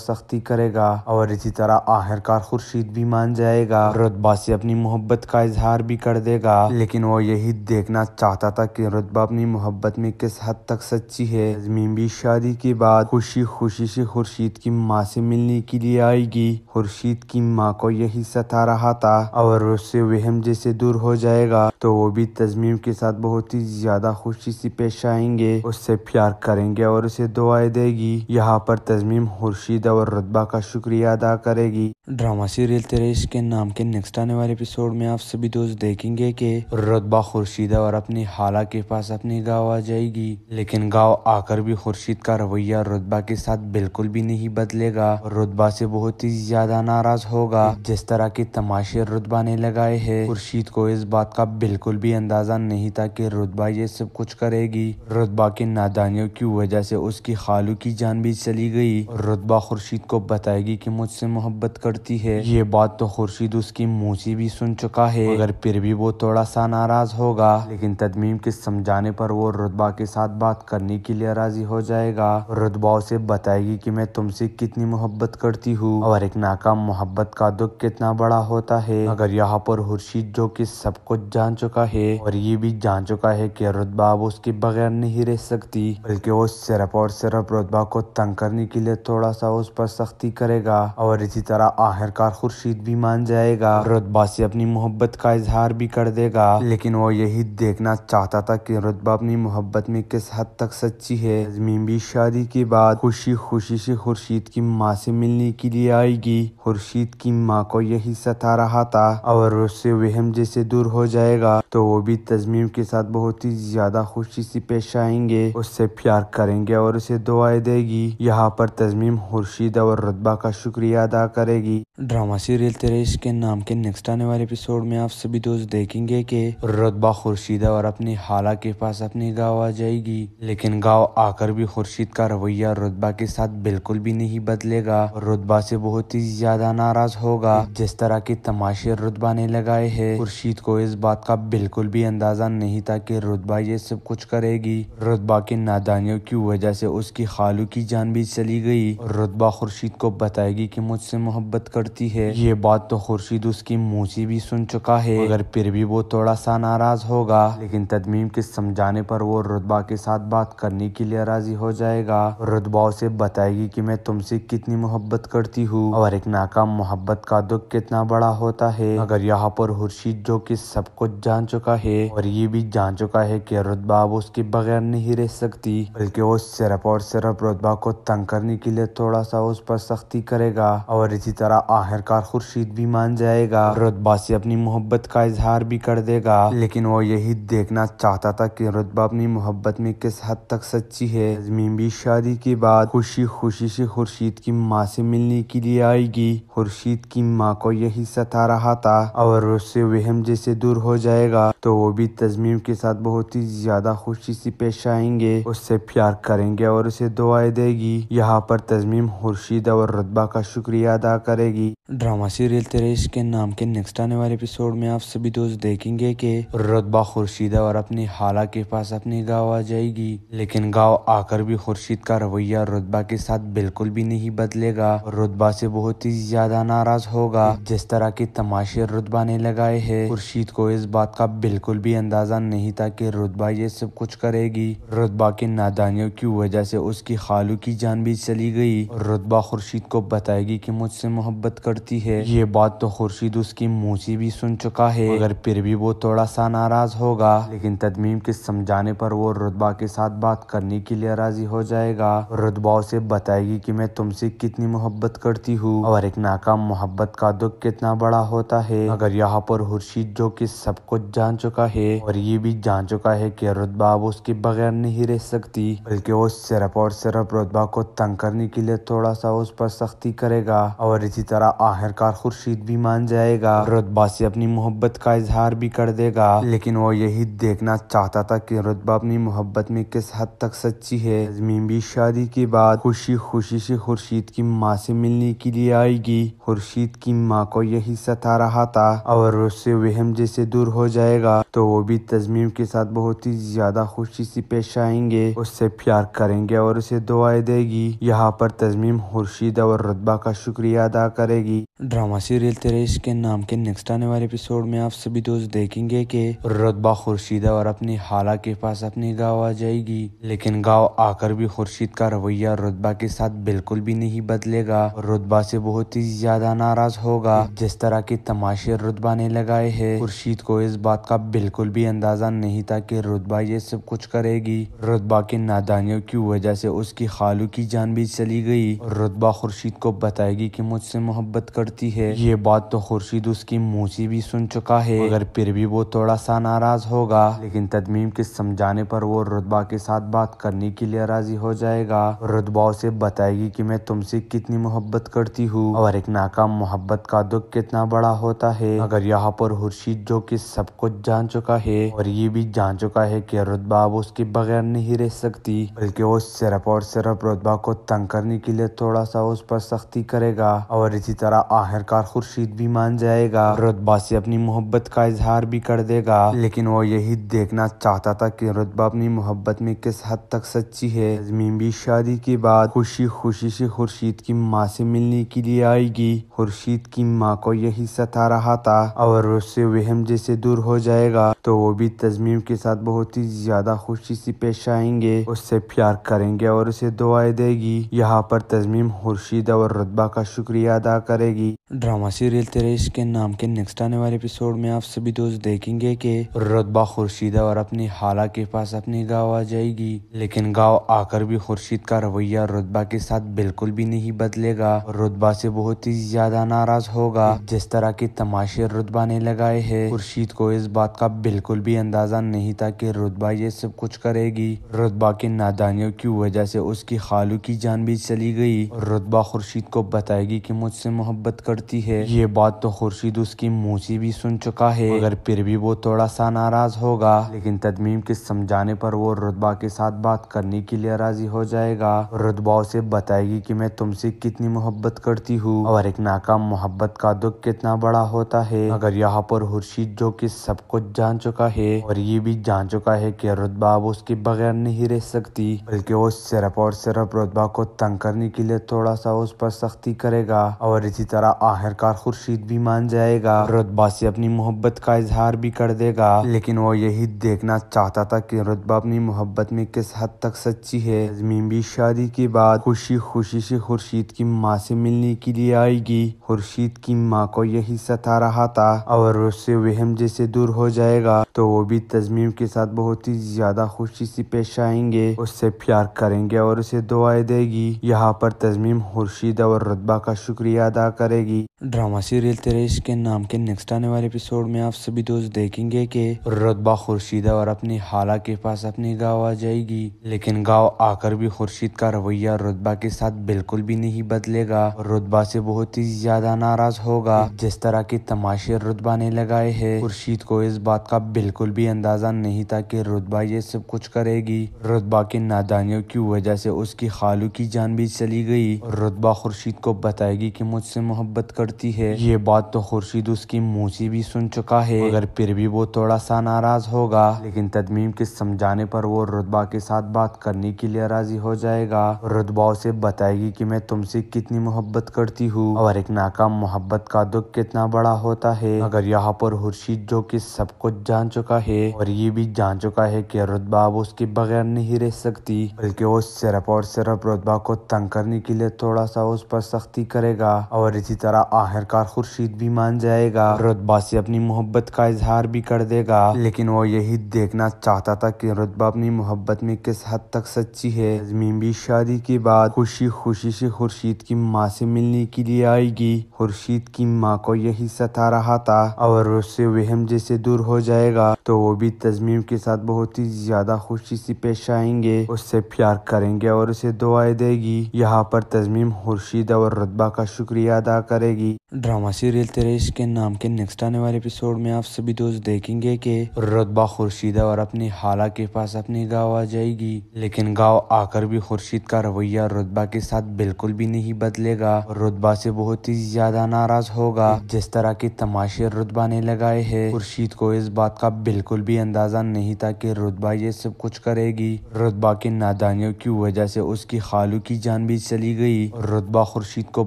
सख्ती करेगा और इस इसी तरह आखिरकार खुर्शीद भी मान जाएगा रुतबा से अपनी मोहब्बत का इजहार भी कर देगा लेकिन वो यही देखना चाहता था कि रुतबा अपनी मोहब्बत में किस हद तक सच्ची है अजमीन भी शादी के बाद खुशी खुशी से खुर्शीद की माँ से मिलने के लिए आएगी खुर्शीद की माँ को यही सता रहा था और उससे वहम जैसे दूर हो जाएगा तो वो भी तजमीम के साथ बहुत ही ज्यादा खुशी से पेश आएंगे उससे प्यार करेंगे और उसे दुआएं देगी यहाँ पर तजमीम खुर्शीद और रुतबा का शुक्रिया अदा क्या करेगी ड्रामा सीरियल तेरे के नाम के नेक्स्ट आने वाले एपिसोड में आप सभी दोस्त देखेंगे कि रतबा खुर्शीदा और अपनी हाला के पास अपने गाँव आ जाएगी लेकिन गाँव आकर भी खुर्शीद का रवैया रुतबा के साथ बिल्कुल भी नहीं बदलेगा रुतबा से बहुत ही ज्यादा नाराज होगा जिस तरह के तमाशे रुतबा ने लगाए है खुर्शीद को इस बात का बिल्कुल भी अंदाजा नहीं था की रुतबा ये सब कुछ करेगी रुतबा के नादानियों की वजह से उसकी खालू की जान भी चली गई रुतबा खुर्शीद को बताएगी कि मुझसे उससे मोहब्बत करती है ये बात तो खुर्शीद उसकी से भी सुन चुका है अगर फिर भी वो थोड़ा सा नाराज होगा लेकिन तदमीम के समझाने पर वो रुतबा के साथ बात करने के लिए राजी हो जाएगा रुतबा उसे बताएगी कि मैं तुमसे कितनी मोहब्बत करती हूँ और एक नाकाम मोहब्बत का दुख कितना बड़ा होता है अगर यहाँ पर खुर्शीद जो कि सब कुछ जान चुका है और ये भी जान चुका है कि रुतबा अब उसके बगैर नहीं रह सकती बल्कि वो सिर्फ और सिर्फ रुतबा को तंग करने के लिए थोड़ा सा उस पर सख्ती करेगा और और इसी तरह आखिरकार खुर्शीद भी मान जाएगा रुतबा से अपनी मोहब्बत का इजहार भी कर देगा लेकिन वो यही देखना चाहता था कि रुतबा अपनी मोहब्बत में किस हद तक सच्ची है अजमीन भी शादी के बाद खुशी खुशी से खुर्शीद की माँ से मिलने के लिए आएगी खुर्शीद की माँ को यही सता रहा था और उससे वहम जैसे दूर हो जाएगा तो वो भी तजमीम के साथ बहुत ही ज्यादा खुशी से पेश आएंगे उससे प्यार करेंगे और उसे दुआएं देगी यहाँ पर तजमीम खुर्शीद और रुतबा का शुक्रिया अदा करेगी ड्रामा सीरियल तेरे के नाम के नेक्स्ट आने वाले एपिसोड में आप सभी दोस्त देखेंगे कि रुतबा खुर्शीदा और अपनी हाला के पास अपने गाँव आ जाएगी लेकिन गाँव आकर भी खुर्शीद का रवैया रुतबा के साथ बिल्कुल भी नहीं बदलेगा रुतबा से बहुत ही ज्यादा नाराज होगा जिस तरह के तमाशे रुतबा ने लगाए है खुर्शीद को इस बात का बिल्कुल भी अंदाजा नहीं था की रुतबा ये सब कुछ करेगी रुतबा के नादानियों की वजह से उसकी खालू की जान भी चली गई रुतबा खुर्शीद को बताएगी की मुझसे मोहब्बत करती है ये बात तो खुर्शीद उसकी से भी सुन चुका है अगर फिर भी वो थोड़ा सा नाराज होगा लेकिन तदमीम के समझाने पर वो रुतबा के साथ बात करने के लिए राजी हो जाएगा रुतबा उसे बताएगी कि मैं तुमसे कितनी मोहब्बत करती हूँ और एक नाकाम मोहब्बत का दुख कितना बड़ा होता है अगर यहाँ पर खुर्शीद जो कि सब कुछ जान चुका है और ये भी जान चुका है कि रुतबा अब उसके बगैर नहीं रह सकती बल्कि वो सिर्फ और सिर्फ रुतबा को तंग करने के लिए थोड़ा सा उस पर सख्ती करेगा और इसी तरह आखिरकार खुर्शीद भी मान जाएगा रुतबा से अपनी मोहब्बत का इजहार भी कर देगा लेकिन वो यही देखना चाहता था कि रुतबा अपनी मोहब्बत में किस हद तक सच्ची है अजमीन भी शादी के बाद खुशी खुशी से खुर्शीद की माँ से मिलने के लिए आएगी खुर्शीद की माँ को यही सता रहा था और उससे वहम जैसे दूर हो जाएगा तो वो भी तजमीम के साथ बहुत ही ज्यादा खुशी से पेश आएंगे उससे प्यार करेंगे और उसे दुआएं देगी यहाँ पर तजमीम खुर्शीद और रुतबा का शुक्र शुक्रिया अदा करेगी ड्रामा सीरियल तेरेश के नाम के नेक्स्ट आने वाले एपिसोड में आप सभी दोस्त देखेंगे कि रुतबा खुर्शीद और अपनी हाला के पास अपने गांव आ जाएगी लेकिन गांव आकर भी खुर्शीद का रवैया रुतबा के साथ बिल्कुल भी नहीं बदलेगा रुतबा से बहुत ही ज्यादा नाराज होगा जिस तरह के तमाशे रुतबा ने लगाए है खुर्शीद को इस बात का बिल्कुल भी अंदाजा नहीं था की रुतबा ये सब कुछ करेगी रुतबा के नादानियों की वजह से उसकी खालू की जान भी चली गई रुतबा खुर्शीद को बताएगी की मुझसे मोहब्बत कर करती है ये बात तो खुर्शीद उसकी मुँह से भी सुन चुका है अगर फिर भी वो थोड़ा सा नाराज होगा लेकिन तदमीम के समझाने पर वो रुतबा के साथ बात करने के लिए राजी हो जाएगा रुतबा उसे बताएगी कि मैं तुमसे कितनी मोहब्बत करती हूँ और एक नाकाम मोहब्बत का दुख कितना बड़ा होता है अगर यहाँ पर खुर्शीद जो कि सब कुछ जान चुका है और ये भी जान चुका है की रुतबा अब उसके बगैर नहीं रह सकती बल्कि वो सिर्फ और सिर्फ रुतबा को तंग करने के लिए थोड़ा सा उस पर सख्ती करेगा और इसी तरह आखिरकार खुर्शीद भी मान जाएगा रुतबा से अपनी मोहब्बत का इजहार भी कर देगा लेकिन वो यही देखना चाहता था कि रुतबा अपनी मोहब्बत में किस हद तक सच्ची है अजमीन भी शादी के बाद खुशी खुशी से खुर्शीद की माँ से मिलने के लिए आएगी खुर्शीद की माँ को यही सता रहा था और उससे वहम जैसे दूर हो जाएगा तो वो भी तजमीम के साथ बहुत ही ज्यादा खुशी से पेश आएंगे उससे प्यार करेंगे और उसे दुआएं देगी यहाँ पर तजमीम खुर्शीद और रुतबा का शुक्रिया अदा करेगी जाएगी ड्रामा सीरियल तेरेश के नाम के नेक्स्ट आने वाले एपिसोड में आप सभी दोस्त देखेंगे कि रुतबा खुर्शीद और अपनी हाला के पास अपने गाँव आ जाएगी लेकिन गाँव आकर भी खुर्शीद का रवैया रुतबा के साथ बिल्कुल भी नहीं बदलेगा रुतबा से बहुत ही ज्यादा नाराज होगा जिस तरह के तमाशे रुतबा ने लगाए है खुर्शीद को इस बात का बिल्कुल भी अंदाजा नहीं था की रुतबा ये सब कुछ करेगी रुतबा की नादानियों की वजह से उसकी खालू की जान भी चली गई रुतबा खुर्शीद को बताएगी की मुझसे मोहब्बत मदद करती है ये बात तो खुर्शीद उसकी मूसी भी सुन चुका है अगर फिर भी वो थोड़ा सा नाराज होगा लेकिन तदमीम के समझाने पर वो रुतबा के साथ बात करने के लिए राजी हो जाएगा रुतबा उसे बताएगी की मैं तुमसे कितनी मोहब्बत करती हूँ और एक नाकाम मोहब्बत का दुख कितना बड़ा होता है अगर यहाँ पर खुर्शीद जो की सब कुछ जान चुका है और ये भी जान चुका है की रुतबा अब उसके बगैर नहीं रह सकती बल्कि वो सिर्फ और सिर्फ रुतबा को तंग करने के लिए थोड़ा सा उस पर सख्ती करेगा और इसी तरह बेचारा आखिरकार खुर्शीद भी मान जाएगा रुतबा से अपनी मोहब्बत का इजहार भी कर देगा लेकिन वो यही देखना चाहता था कि रुतबा अपनी मोहब्बत में किस हद तक सच्ची है अजमीन भी शादी के बाद खुशी खुशी से खुर्शीद की माँ से मिलने के लिए आएगी खुर्शीद की माँ को यही सता रहा था और उससे वहम जैसे दूर हो जाएगा तो वो भी तजमीम के साथ बहुत ही ज्यादा खुशी से पेश आएंगे उससे प्यार करेंगे और उसे दुआएं देगी यहाँ पर तजमीम खुर्शीद और रुतबा का शुक्रिया अदा करे करेगी ड्रामा सीरियल तेरेश के नाम के नेक्स्ट आने वाले एपिसोड में आप सभी दोस्त देखेंगे कि रुतबा खुर्शीद और अपनी हाला के पास अपने गाँव आ जाएगी लेकिन गाँव आकर भी खुर्शीद का रवैया रुतबा के साथ बिल्कुल भी नहीं बदलेगा रुतबा से बहुत ही ज्यादा नाराज होगा जिस तरह के तमाशे रुतबा ने लगाए है खुर्शीद को इस बात का बिल्कुल भी अंदाजा नहीं था की रुतबा ये सब कुछ करेगी रुतबा के नादानियों की वजह से उसकी खालू की जान भी चली गई रुतबा खुर्शीद को बताएगी की मुझसे मोहब्बत मोहब्बत करती है ये बात तो खुर्शीद उसकी मौसी भी सुन चुका है अगर फिर भी वो थोड़ा सा नाराज होगा लेकिन तदमीम के समझाने पर वो रुतबा के साथ बात करने के लिए राजी हो जाएगा रुतबा उसे बताएगी कि मैं तुमसे कितनी मोहब्बत करती हूँ और एक नाकाम मोहब्बत का दुख कितना बड़ा होता है अगर यहाँ पर खुर्शीद जो कि सब कुछ जान चुका है और ये भी जान चुका है कि रुतबा अब उसके बगैर नहीं रह सकती बल्कि वो सिर्फ और सिर्फ रुतबा को तंग करने के लिए थोड़ा सा उस पर सख्ती करेगा और इसी इसी तरह आखिरकार खुर्शीद भी मान जाएगा रुतबा से अपनी मोहब्बत का इजहार भी कर देगा लेकिन वो यही देखना चाहता था कि रुतबा अपनी मोहब्बत में किस हद तक सच्ची है अजमीन भी शादी के बाद खुशी खुशी से खुर्शीद की माँ से मिलने के लिए आएगी खुर्शीद की माँ को यही सता रहा था और उससे वहम जैसे दूर हो जाएगा तो वो भी तजमीम के साथ बहुत ही ज्यादा खुशी से पेश आएंगे उससे प्यार करेंगे और उसे दुआएं देगी यहाँ पर तजमीम खुर्शीद और रुतबा का शुक्रिया अदा करेगी ड्रामा सीरियल तेरेश के नाम के नेक्स्ट आने वाले एपिसोड में आप सभी दोस्त देखेंगे कि रुतबा खुर्शीद और अपनी हाला के पास अपने गांव आ जाएगी लेकिन गांव आकर भी खुर्शीद का रवैया रुतबा के साथ बिल्कुल भी नहीं बदलेगा रुतबा से बहुत ही ज्यादा नाराज होगा जिस तरह के तमाशे रुतबा ने लगाए है खुर्शीद को इस बात का बिल्कुल भी अंदाजा नहीं था की रुतबा ये सब कुछ करेगी रुतबा के नादानियों की वजह से उसकी खालू की जान भी चली गई रुतबा खुर्शीद को बताएगी की मुझसे मोहब्बत कर पड़ती है ये बात तो खुर्शीद उसकी से भी सुन चुका है अगर फिर भी वो थोड़ा सा नाराज होगा लेकिन तदमीम के समझाने पर वो रुतबा के साथ बात करने के लिए राजी हो जाएगा रुतबा उसे बताएगी कि मैं तुमसे कितनी मोहब्बत करती हूँ और एक नाकाम मोहब्बत का दुख कितना बड़ा होता है अगर यहाँ पर खुर्शीद जो की सब कुछ जान चुका है और ये भी जान चुका है की रुतबा अब उसके बगैर नहीं रह सकती बल्कि वो सिर्फ और सिर्फ रुतबा को तंग करने के लिए थोड़ा सा उस पर सख्ती करेगा और इसी तरह आखिरकार खुर्शीद भी मान जाएगा रुतबा से अपनी मोहब्बत का इजहार भी कर देगा लेकिन वो यही देखना चाहता था कि रुतबा अपनी मोहब्बत में किस हद तक सच्ची है नजमीन भी शादी के बाद खुशी खुशी से खुर्शीद की माँ से मिलने के लिए आएगी खुर्शीद की माँ को यही सता रहा था और उससे वहम जैसे दूर हो जाएगा तो वो भी तजमीम के साथ बहुत ही ज्यादा खुशी से पेश आएंगे उससे प्यार करेंगे और उसे दुआएं देगी यहाँ पर तजमीम खुर्शीद और रुतबा का शुक्रिया अदा करेगी ड्रामा सीरियल तेरेश के नाम के नेक्स्ट आने वाले एपिसोड में आप सभी दोस्त देखेंगे कि रुतबा खुर्शीदा और अपनी हाला के पास अपने गांव आ जाएगी लेकिन गांव आकर भी खुर्शीद का रवैया रुतबा के साथ बिल्कुल भी नहीं बदलेगा रुतबा से बहुत ही ज्यादा नाराज होगा जिस तरह के तमाशे रुतबा ने लगाए है खुर्शीद को इस बात का बिल्कुल भी अंदाजा नहीं था की रुतबा ये सब कुछ करेगी रुतबा के नादानियों की वजह से उसकी खालू की जान भी चली गई रुतबा खुर्शीद को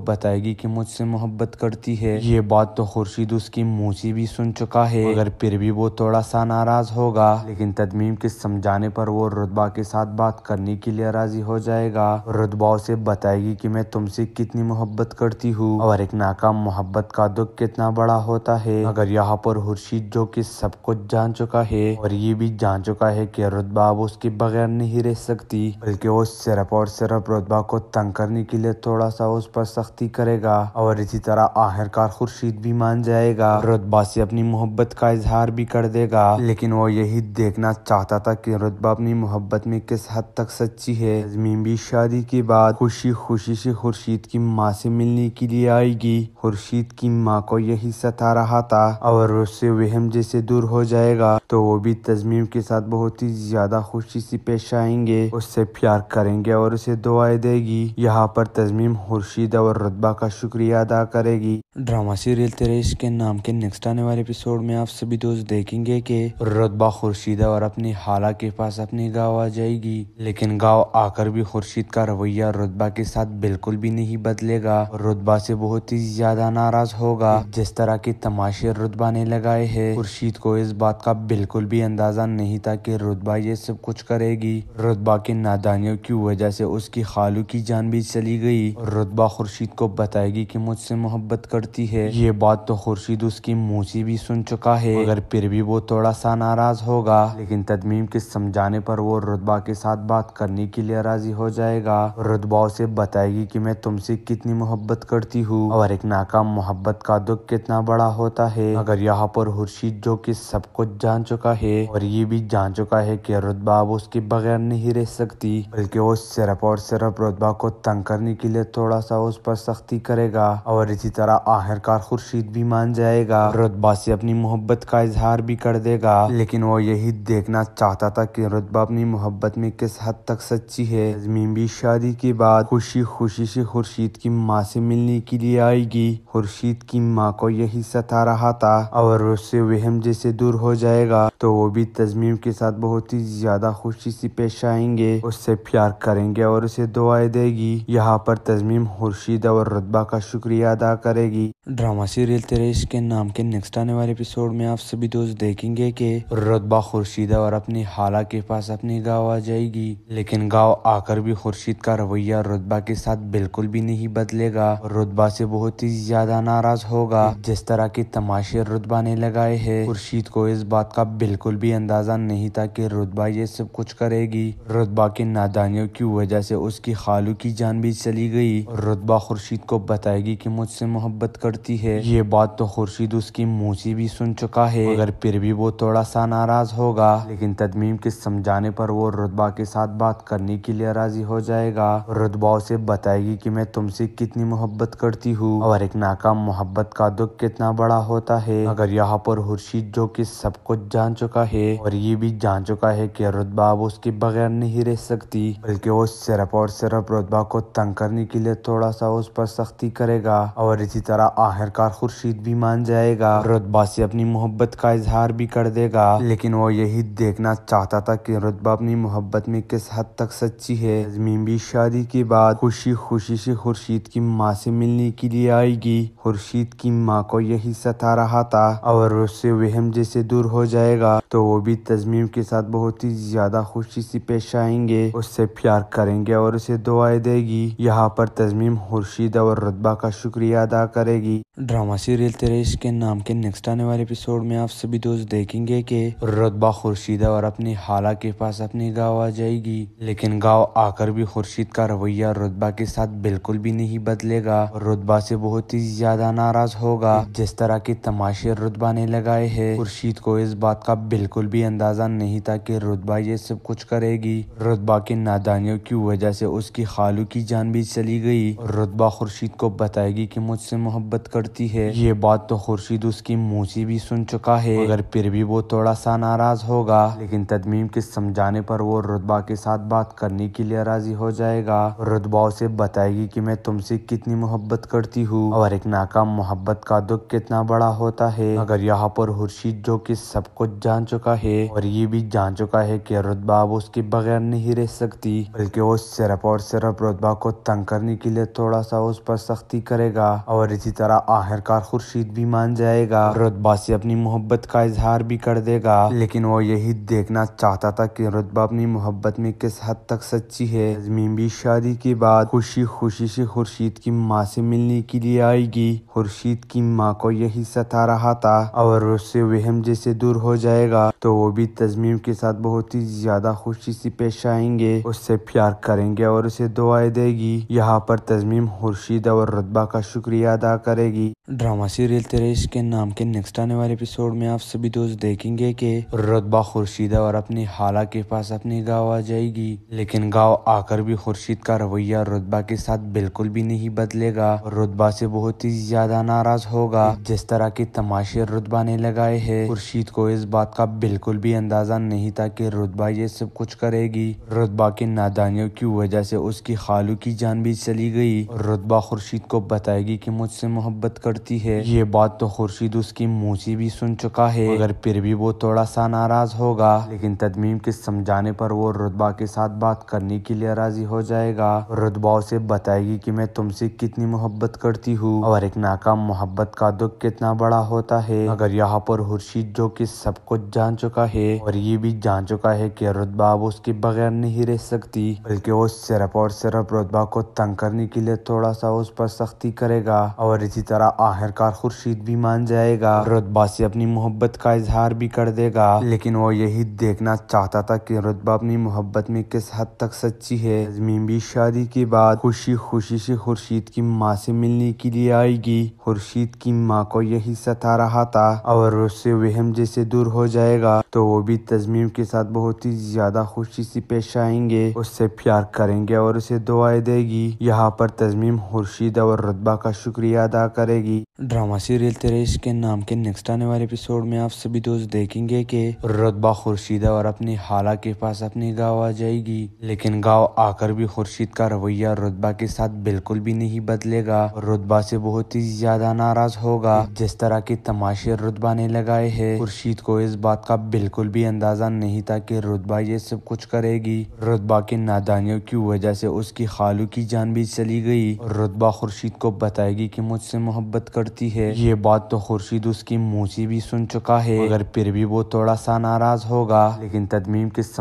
बताएगी की मुझसे मोहब्बत हरकत करती है ये बात तो खुर्शीद उसकी मौसी भी सुन चुका है अगर फिर भी वो थोड़ा सा नाराज होगा लेकिन तदमीम के समझाने पर वो रुतबा के साथ बात करने के लिए राजी हो जाएगा रुतबा उसे बताएगी कि मैं तुमसे कितनी मोहब्बत करती हूँ और एक नाकाम मोहब्बत का दुख कितना बड़ा होता है अगर यहाँ पर खुर्शीद जो की सब कुछ जान चुका है और ये भी जान चुका है की रुतबा अब उसके बगैर नहीं रह सकती बल्कि वो सिर्फ और सिर्फ रुतबा को तंग करने के लिए थोड़ा सा उस पर सख्ती करेगा और इसी तरह तरह आखिरकार खुर्शीद भी मान जाएगा रुतबा से अपनी मोहब्बत का इजहार भी कर देगा लेकिन वो यही देखना चाहता था कि रुतबा अपनी मोहब्बत में किस हद तक सच्ची है अजमीन भी शादी के बाद खुशी खुशी से खुर्शीद की माँ से मिलने के लिए आएगी खुर्शीद की माँ को यही सता रहा था और उससे वहम जैसे दूर हो जाएगा तो वो भी तजमीम के साथ बहुत ही ज्यादा खुशी से पेश आएंगे उससे प्यार करेंगे और उसे दुआएं देगी यहाँ पर तजमीम खुर्शीद और रुतबा का शुक्रिया अदा कर करेगी ड्रामा सीरियल तेरेश के नाम के नेक्स्ट आने वाले एपिसोड में आप सभी दोस्त देखेंगे कि रतबा खुर्शीदा और अपनी हाला के पास अपने गांव आ जाएगी लेकिन गांव आकर भी खुर्शीद का रवैया रतबा के साथ बिल्कुल भी नहीं बदलेगा रतबा से बहुत ही ज्यादा नाराज होगा जिस तरह के तमाशे रतबा ने लगाए है खुर्शीद को इस बात का बिल्कुल भी अंदाजा नहीं था की रुतबा ये सब कुछ करेगी रुतबा के नादानियों की वजह से उसकी खालू की जान भी चली गई रुतबा खुर्शीद को बताएगी की मुझसे मोहब्बत कर पड़ती है ये बात तो खुर्शीद उसकी मौसी भी सुन चुका है अगर फिर भी वो थोड़ा सा नाराज होगा लेकिन तदमीम के समझाने पर वो रुतबा के साथ बात करने के लिए राजी हो जाएगा रुतबा उसे बताएगी कि मैं तुमसे कितनी मोहब्बत करती हूँ और एक नाकाम मोहब्बत का दुख कितना बड़ा होता है अगर यहाँ पर खुर्शीद जो कि सब कुछ जान चुका है और ये भी जान चुका है कि रुतबा अब उसके बगैर नहीं रह सकती बल्कि वो सिर्फ और सिर्फ रुतबा को तंग करने के लिए थोड़ा सा उस पर सख्ती करेगा और इसी तरह आखिरकार खुर्शीद भी मान जाएगा रुतबा से अपनी मोहब्बत का इजहार भी कर देगा लेकिन वो यही देखना चाहता था कि रुतबा अपनी मोहब्बत में किस हद तक सच्ची है तजमीम भी शादी के बाद खुशी खुशी से खुर्शीद की माँ से मिलने के लिए आएगी खुर्शीद की माँ को यही सता रहा था और उससे वहम जैसे दूर हो जाएगा तो वो भी तजमीम के साथ बहुत ही ज्यादा खुशी से पेश आएंगे उससे प्यार करेंगे और उसे दुआएं देगी यहाँ पर तजमीम खुर्शीद और रुतबा का शुक्रिया अदा करेगी ड्रामा सीरियल तेरेश के नाम के नेक्स्ट आने वाले एपिसोड में आप सभी दोस्त देखेंगे कि रतबा खुर्शीदा और अपनी हाला के पास अपने गाँव आ जाएगी लेकिन गाँव आकर भी खुर्शीद का रवैया रुतबा के साथ बिल्कुल भी नहीं बदलेगा रुतबा से बहुत ही ज्यादा नाराज होगा जिस तरह के तमाशे रुतबा ने लगाए है खुर्शीद को इस बात का बिल्कुल भी अंदाजा नहीं था की रुतबा ये सब कुछ करेगी रुतबा के नादानियों की वजह से उसकी खालू की जान भी चली गई रुतबा खुर्शीद को बताएगी कि मुझसे मोहब्बत करती है ये बात तो खुर्शीद उसकी मौसी भी सुन चुका है अगर फिर भी वो थोड़ा सा नाराज होगा लेकिन तदमीम के समझाने पर वो रुतबा के साथ बात करने के लिए राजी हो जाएगा रुतबा उसे बताएगी कि मैं तुमसे कितनी मोहब्बत करती हूँ और एक नाकाम मोहब्बत का दुख कितना बड़ा होता है अगर यहाँ पर खुर्शीद जो कि सब कुछ जान चुका है और ये भी जान चुका है कि रुतबा अब उसके बगैर नहीं रह सकती बल्कि वो सिर्फ और सिर्फ रुतबा को तंग करने के लिए थोड़ा सा उस पर सख्ती करेगा और इसी तरह तरह आखिरकार खुर्शीद भी मान जाएगा रुतबा से अपनी मोहब्बत का इजहार भी कर देगा लेकिन वो यही देखना चाहता था कि रुतबा अपनी मोहब्बत में किस हद तक सच्ची है तजमीन भी शादी के बाद खुशी खुशी से खुर्शीद की माँ से मिलने के लिए आएगी खुर्शीद की माँ को यही सता रहा था और उससे वहम जैसे दूर हो जाएगा तो वो भी तजमीम के साथ बहुत ही ज्यादा खुशी से पेश आएंगे उससे प्यार करेंगे और उसे दुआएं देगी यहाँ पर तजमीम खुर्शीद और रुतबा का शुक्रिया अदा कर करेगी ड्रामा सीरियल तेरेश के नाम के नेक्स्ट आने वाले एपिसोड में आप सभी दोस्त देखेंगे कि रतबा खुर्शीदा और अपनी हाला के पास अपने गाँव आ जाएगी लेकिन गाँव आकर भी खुर्शीद का रवैया रुतबा के साथ बिल्कुल भी नहीं बदलेगा रुतबा से बहुत ही ज्यादा नाराज होगा जिस तरह के तमाशे रुतबा ने लगाए है खुर्शीद को इस बात का बिल्कुल भी अंदाजा नहीं था की रुतबा ये सब कुछ करेगी रुतबा के नादानियों की वजह से उसकी खालू की जान भी चली गई रुतबा खुर्शीद को बताएगी कि मुझसे मोहब्बत करती है ये बात तो खुर्शीद उसकी मौसी भी सुन चुका है अगर फिर भी वो थोड़ा सा नाराज होगा लेकिन तदमीम के समझाने पर वो रुतबा के साथ बात करने के लिए राजी हो जाएगा रुतबा उसे बताएगी कि मैं तुमसे कितनी मोहब्बत करती हूँ और एक नाकाम मोहब्बत का दुख कितना बड़ा होता है अगर यहाँ पर खुर्शीद जो कि सब कुछ जान चुका है और ये भी जान चुका है कि रुतबा अब उसके बगैर नहीं रह सकती बल्कि वो सिर्फ और सिर्फ रुतबा को तंग करने के लिए थोड़ा सा उस पर सख्ती करेगा और इसी इसी तरह आखिरकार खुर्शीद भी मान जाएगा रुतबा से अपनी मोहब्बत का इजहार भी कर देगा लेकिन वो यही देखना चाहता था कि रुतबा अपनी मोहब्बत में किस हद तक सच्ची है तजमीन भी शादी के बाद खुशी खुशी से खुर्शीद की माँ से मिलने के लिए आएगी खुर्शीद की माँ को यही सता रहा था और उससे वहम जैसे दूर हो जाएगा तो वो भी तजमीम के साथ बहुत ही ज्यादा खुशी से पेश आएंगे उससे प्यार करेंगे और उसे दुआएं देगी यहाँ पर तजमीम खुर्शीद और रुतबा का शुक्रिया अदा करेगी ड्रामा सीरियल तेरेश के नाम के नेक्स्ट आने वाले एपिसोड में आप सभी दोस्त देखेंगे कि रुतबा खुर्शीदा और अपनी हाला के पास अपने गांव आ जाएगी लेकिन गांव आकर भी खुर्शीद का रवैया रुतबा के साथ बिल्कुल भी नहीं बदलेगा रुतबा से बहुत ही ज्यादा नाराज होगा जिस तरह के तमाशे रुतबा ने लगाए है खुर्शीद को इस बात का बिल्कुल भी अंदाजा नहीं था की रुतबा ये सब कुछ करेगी रुतबा के नादानियों की वजह से उसकी खालू की जान भी चली गई रुतबा खुर्शीद को बताएगी की मुझसे मोहब्बत कर पड़ती है ये बात तो खुर्शीद उसकी मुँह से भी सुन चुका है अगर फिर भी वो थोड़ा सा नाराज होगा लेकिन तदमीम के समझाने पर वो रुतबा के साथ बात करने के लिए राजी हो जाएगा रुतबा उसे बताएगी कि मैं तुमसे कितनी मोहब्बत करती हूँ और एक नाकाम मोहब्बत का दुख कितना बड़ा होता है अगर यहाँ पर खुर्शीद जो कि सब कुछ जान चुका है और ये भी जान चुका है कि रुतबा अब उसके बगैर नहीं रह सकती बल्कि वो सिर्फ और सिर्फ रुतबा को तंग करने के लिए थोड़ा सा उस पर सख्ती करेगा और इसी तरह आखिरकार खुर्शीद भी मान जाएगा रुतबा से अपनी मोहब्बत का इजहार भी कर देगा लेकिन वो यही देखना चाहता था कि रुतबा अपनी मोहब्बत में किस हद तक सच्ची है अजमीन भी शादी के बाद खुशी खुशी से खुर्शीद की माँ से मिलने के लिए आएगी खुर्शीद की माँ को यही सता रहा था और उससे वहम जैसे दूर हो जाएगा तो वो भी तजमीम के साथ बहुत ही ज्यादा खुशी से पेश आएंगे उससे प्यार करेंगे और उसे दुआएं देगी यहाँ पर तजमीम खुर्शीद और रुतबा का शुक्रिया अदा करेगी ड्रामा सीरियल तेरेश के नाम के नेक्स्ट आने वाले एपिसोड में आप सभी दोस्त देखेंगे कि रुतबा खुर्शीदा और अपनी हाला के पास अपने गांव आ जाएगी लेकिन गांव आकर भी खुर्शीद का रवैया रुतबा के साथ बिल्कुल भी नहीं बदलेगा रुतबा से बहुत ही ज्यादा नाराज होगा जिस तरह के तमाशे रुतबा ने लगाए है खुर्शीद को इस बात का बिल्कुल भी अंदाजा नहीं था की रुतबा ये सब कुछ करेगी रुतबा के नादानियों की वजह से उसकी खालू की जान भी चली गई रुतबा खुर्शीद को बताएगी की मुझसे मोहब्बत मदद करती है ये बात तो खुर्शीद उसकी मौसी भी सुन चुका है अगर फिर भी वो थोड़ा सा नाराज होगा लेकिन तदमीम किस